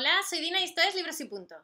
Hola, soy Dina y esto es Libros y Punto.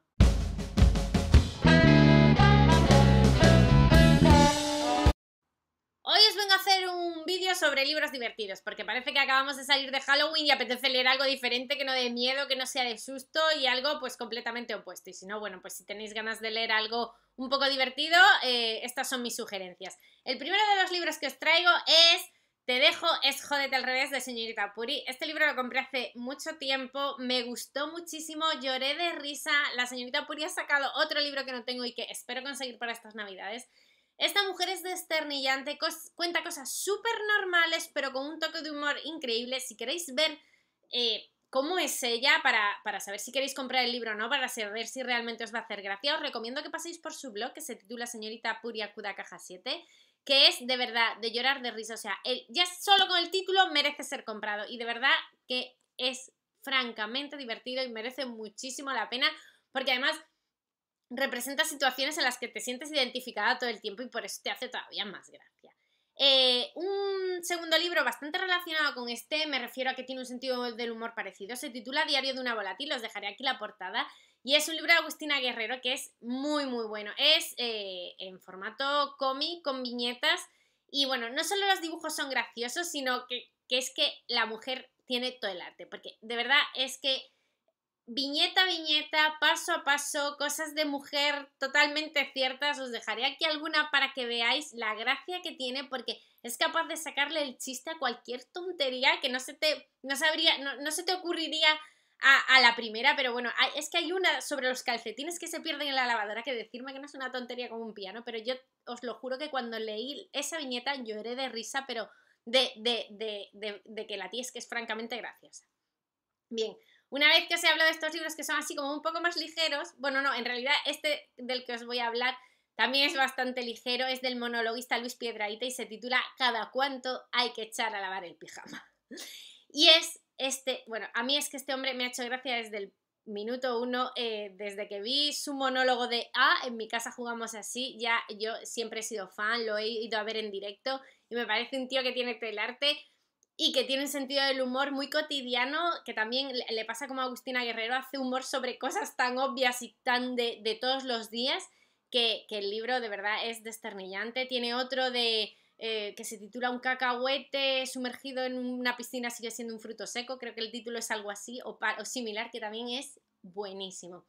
Hoy os vengo a hacer un vídeo sobre libros divertidos, porque parece que acabamos de salir de Halloween y apetece leer algo diferente que no dé miedo, que no sea de susto y algo pues completamente opuesto. Y si no, bueno, pues si tenéis ganas de leer algo un poco divertido, eh, estas son mis sugerencias. El primero de los libros que os traigo es te dejo es Jódete al revés de señorita Puri. Este libro lo compré hace mucho tiempo, me gustó muchísimo, lloré de risa. La señorita Puri ha sacado otro libro que no tengo y que espero conseguir para estas navidades. Esta mujer es desternillante, cuenta cosas súper normales, pero con un toque de humor increíble. Si queréis ver eh, cómo es ella, para, para saber si queréis comprar el libro o no, para saber si realmente os va a hacer gracia, os recomiendo que paséis por su blog que se titula Señorita Puri Acuda Caja 7 que es de verdad de llorar de risa. O sea, ya solo con el título merece ser comprado y de verdad que es francamente divertido y merece muchísimo la pena porque además representa situaciones en las que te sientes identificada todo el tiempo y por eso te hace todavía más gracia. Eh, un segundo libro bastante relacionado con este, me refiero a que tiene un sentido del humor parecido, se titula Diario de una volatil, os dejaré aquí la portada, y es un libro de Agustina Guerrero que es muy muy bueno, es eh, en formato cómic, con viñetas, y bueno, no solo los dibujos son graciosos, sino que, que es que la mujer tiene todo el arte, porque de verdad es que viñeta a viñeta, paso a paso, cosas de mujer totalmente ciertas. Os dejaré aquí alguna para que veáis la gracia que tiene porque es capaz de sacarle el chiste a cualquier tontería que no se te, no sabría, no, se te ocurriría a, la primera, pero bueno, es que hay una sobre los calcetines que se pierden en la lavadora que decirme que no es una tontería como un piano, pero yo os lo juro que cuando leí esa viñeta lloré de risa, pero de, de, de, de que la tía es que es francamente graciosa. Bien, una vez que os he hablado de estos libros que son así como un poco más ligeros, bueno, no, en realidad este del que os voy a hablar también es bastante ligero, es del monologuista Luis Piedraita y se titula Cada cuánto hay que echar a lavar el pijama. Y es este, bueno, a mí es que este hombre me ha hecho gracia desde el minuto uno, eh, desde que vi su monólogo de Ah, en mi casa jugamos así, ya yo siempre he sido fan, lo he ido a ver en directo y me parece un tío que tiene telarte y que tiene sentido del humor muy cotidiano, que también le pasa como a Agustina Guerrero, hace humor sobre cosas tan obvias y tan de, todos los días, que, el libro de verdad es desternillante. Tiene otro de eh, que se titula Un cacahuete sumergido en una piscina sigue siendo un fruto seco, creo que el título es algo así o similar, que también es buenísimo.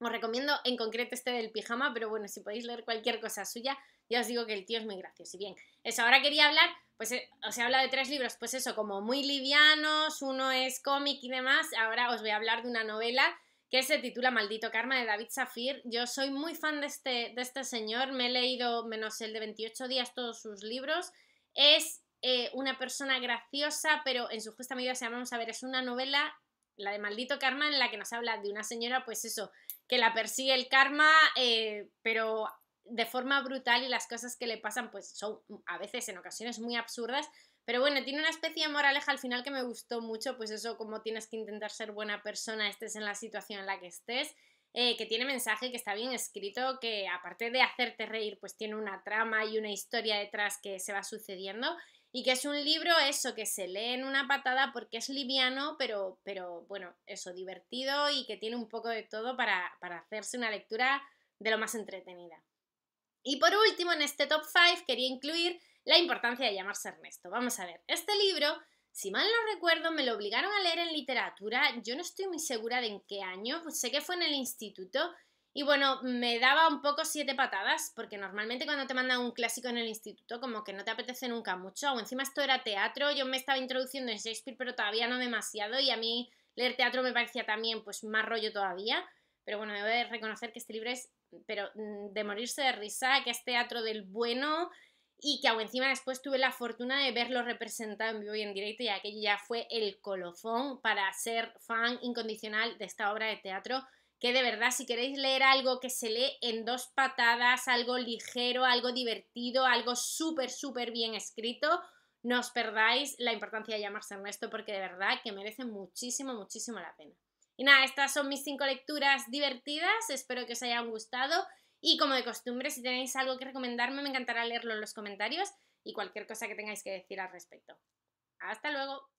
Os recomiendo en concreto este del pijama, pero bueno, si podéis leer cualquier cosa suya, ya os digo que el tío es muy gracioso. Y bien, eso, ahora quería hablar, pues eh, os he hablado de tres libros, pues eso, como muy livianos, uno es cómic y demás, ahora os voy a hablar de una novela que se titula Maldito Karma de David Safir. Yo soy muy fan de este, de este señor, me he leído menos el de 28 días todos sus libros. Es eh, una persona graciosa, pero en su justa medida, si vamos a ver, es una novela la de maldito karma en la que nos habla de una señora, pues eso, que la persigue el karma, eh, pero de forma brutal y las cosas que le pasan pues son a veces en ocasiones muy absurdas, pero bueno, tiene una especie de moraleja al final que me gustó mucho, pues eso como tienes que intentar ser buena persona, estés en la situación en la que estés, eh, que tiene mensaje, que está bien escrito, que aparte de hacerte reír pues tiene una trama y una historia detrás que se va sucediendo y que es un libro eso que se lee en una patada porque es liviano, pero, pero bueno, eso, divertido y que tiene un poco de todo para, hacerse una lectura de lo más entretenida. Y por último, en este top 5 quería incluir la importancia de llamarse Ernesto. Vamos a ver, este libro, si mal no recuerdo, me lo obligaron a leer en literatura, yo no estoy muy segura de en qué año, sé que fue en el instituto y bueno, me daba un poco siete patadas, porque normalmente cuando te mandan un clásico en el instituto, como que no te apetece nunca mucho. O encima esto era teatro, yo me estaba introduciendo en Shakespeare, pero todavía no demasiado, y a mí leer teatro me parecía también pues más rollo todavía. Pero bueno, debo reconocer que este libro es, pero mm, de morirse de risa, que es teatro del bueno, y que aún encima después tuve la fortuna de verlo representado en vivo y en directo y aquello ya fue el colofón para ser fan incondicional de esta obra de teatro que de verdad si queréis leer algo que se lee en dos patadas, algo ligero, algo divertido, algo súper, súper bien escrito, no os perdáis la importancia de llamarse Ernesto porque de verdad que merece muchísimo, muchísimo la pena. Y nada, estas son mis cinco lecturas divertidas, espero que os hayan gustado y como de costumbre, si tenéis algo que recomendarme, me encantará leerlo en los comentarios y cualquier cosa que tengáis que decir al respecto. Hasta luego.